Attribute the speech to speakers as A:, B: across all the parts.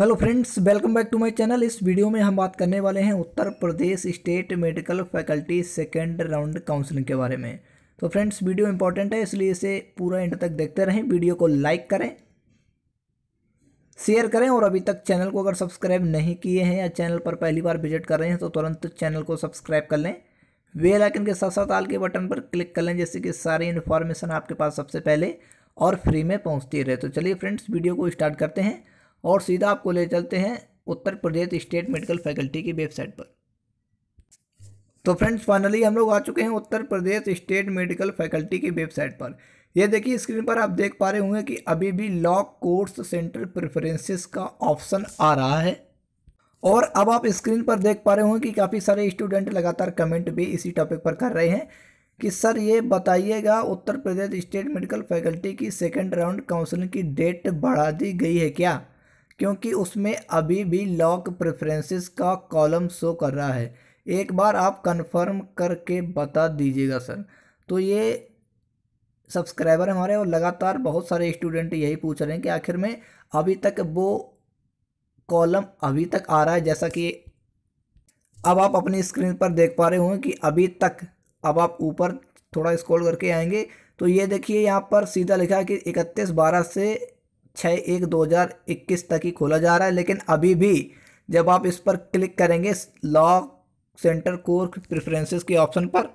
A: hello friends welcome back to my channel इस video में हम बात करने वाले हैं Uttar Pradesh state medical faculty second round counselling के बारे में तो फ्रेंड्स वीडियो इंपॉर्टेंट है इसलिए इसे पूरा एंड तक देखते रहें वीडियो को लाइक करें शेयर करें और अभी तक चैनल को अगर सब्सक्राइब नहीं किए हैं या चैनल पर पहली बार विजिट कर रहे हैं तो तुरंत चैनल को सब्सक्राइब कर लें वे लाइकन के साथ साथ आल के बटन पर क्लिक कर लें जैसे कि सारी इन्फॉर्मेशन आपके पास सबसे पहले और फ्री में पहुँचती रहे तो चलिए फ्रेंड्स वीडियो को स्टार्ट करते हैं और सीधा आपको ले चलते हैं Uttar Pradesh state medical faculty की वेबसाइट पर तो फ्रेंड्स फाइनली हम लोग आ चुके हैं Uttar Pradesh state medical faculty की वेबसाइट पर यह देखिए स्क्रीन पर आप देख पा रहे होंगे कि अभी भी लॉ कोर्स सेंटर प्रेफरेंसेस का ऑप्शन आ रहा है और अब आप स्क्रीन पर देख पा रहे होंगे कि काफ़ी सारे स्टूडेंट लगातार कमेंट भी इसी टॉपिक पर कर रहे हैं कि सर ये बताइएगा Uttar Pradesh state medical faculty की सेकेंड राउंड काउंसलिंग की डेट बढ़ा दी गई है क्या क्योंकि उसमें अभी भी लॉक प्रेफरेंसेस का कॉलम शो कर रहा है एक बार आप कंफर्म करके बता दीजिएगा सर तो ये सब्सक्राइबर हमारे और लगातार बहुत सारे स्टूडेंट यही पूछ रहे हैं कि आखिर में अभी तक वो कॉलम अभी तक आ रहा है जैसा कि अब आप अपनी स्क्रीन पर देख पा रहे होंगे कि अभी तक अब आप ऊपर थोड़ा स्क्रॉल करके आएंगे तो ये देखिए यहाँ पर सीधा लिखा है कि इकतीस बारह से छः एक दो हज़ार इक्कीस तक ही खोला जा रहा है लेकिन अभी भी जब आप इस पर क्लिक करेंगे लॉ सेंटर कोर प्रेफरेंसेस के ऑप्शन पर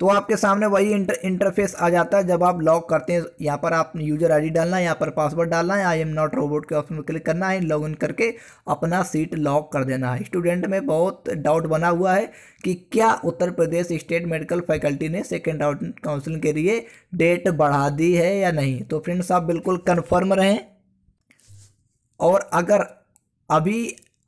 A: तो आपके सामने वही इंटर इंटरफेस आ जाता है जब आप लॉग करते हैं यहाँ पर आप यूजर आईडी डालना है यहाँ पर पासवर्ड डालना है आई एम नॉट रोबोट के ऑप्शन पर क्लिक करना है लॉग इन करके अपना सीट लॉक कर देना है स्टूडेंट में बहुत डाउट बना हुआ है कि क्या Uttar Pradesh state medical faculty ने सेकेंड राउंड काउंसिलिंग के लिए डेट बढ़ा दी है या नहीं तो फ्रेंड्स आप बिल्कुल कन्फर्म रहें और अगर अभी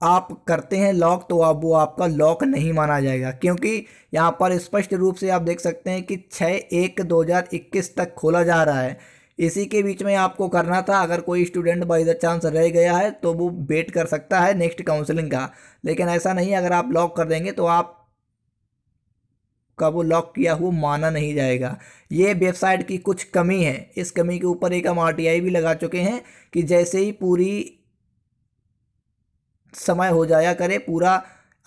A: आप करते हैं लॉक तो आप वो आपका लॉक नहीं माना जाएगा क्योंकि यहाँ पर स्पष्ट रूप से आप देख सकते हैं कि छः एक दो हज़ार इक्कीस तक खोला जा रहा है इसी के बीच में आपको करना था अगर कोई स्टूडेंट बाई द चांस रह गया है तो वो वेट कर सकता है नेक्स्ट काउंसलिंग का लेकिन ऐसा नहीं अगर आप लॉक कर देंगे तो आप का वो लॉक किया हुआ माना नहीं जाएगा ये वेबसाइट की कुछ कमी है इस कमी के ऊपर एक हम आर भी लगा चुके हैं कि जैसे ही पूरी समय हो जाया करे पूरा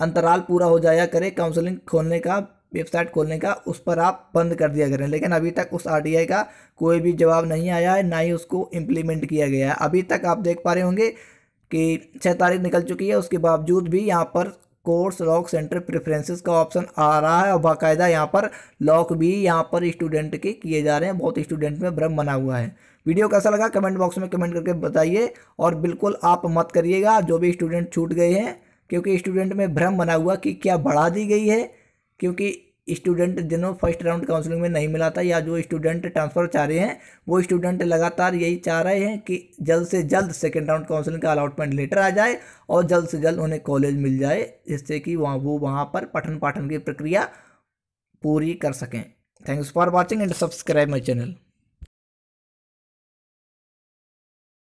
A: अंतराल पूरा हो जाया करे काउंसलिंग खोलने का वेबसाइट खोलने का उस पर आप बंद कर दिया करें लेकिन अभी तक उस आर का कोई भी जवाब नहीं आया है ना ही उसको इम्प्लीमेंट किया गया है अभी तक आप देख पा रहे होंगे कि छः तारीख निकल चुकी है उसके बावजूद भी यहाँ पर कोर्स लॉक सेंटर प्रेफरेंसेस का ऑप्शन आ रहा है और बाकायदा यहाँ पर लॉक भी यहाँ पर स्टूडेंट के किए जा रहे हैं बहुत स्टूडेंट में भ्रम बना हुआ है वीडियो कैसा लगा कमेंट बॉक्स में कमेंट करके बताइए और बिल्कुल आप मत करिएगा जो भी स्टूडेंट छूट गए हैं क्योंकि स्टूडेंट में भ्रम बना हुआ कि क्या बढ़ा दी गई है क्योंकि स्टूडेंट जिन्हों फर्स्ट राउंड काउंसलिंग में नहीं मिला था या जो स्टूडेंट ट्रांसफ़र चाह रहे हैं वो स्टूडेंट लगातार यही चाह रहे हैं कि जल्द से जल्द सेकेंड राउंड काउंसलिंग का अलाटमेंट लेटर आ जाए और जल्द से जल्द उन्हें कॉलेज मिल जाए जिससे कि वहाँ वो वहाँ पर पठन पाठन की प्रक्रिया पूरी कर सकें thanks for watching and subscribe my channel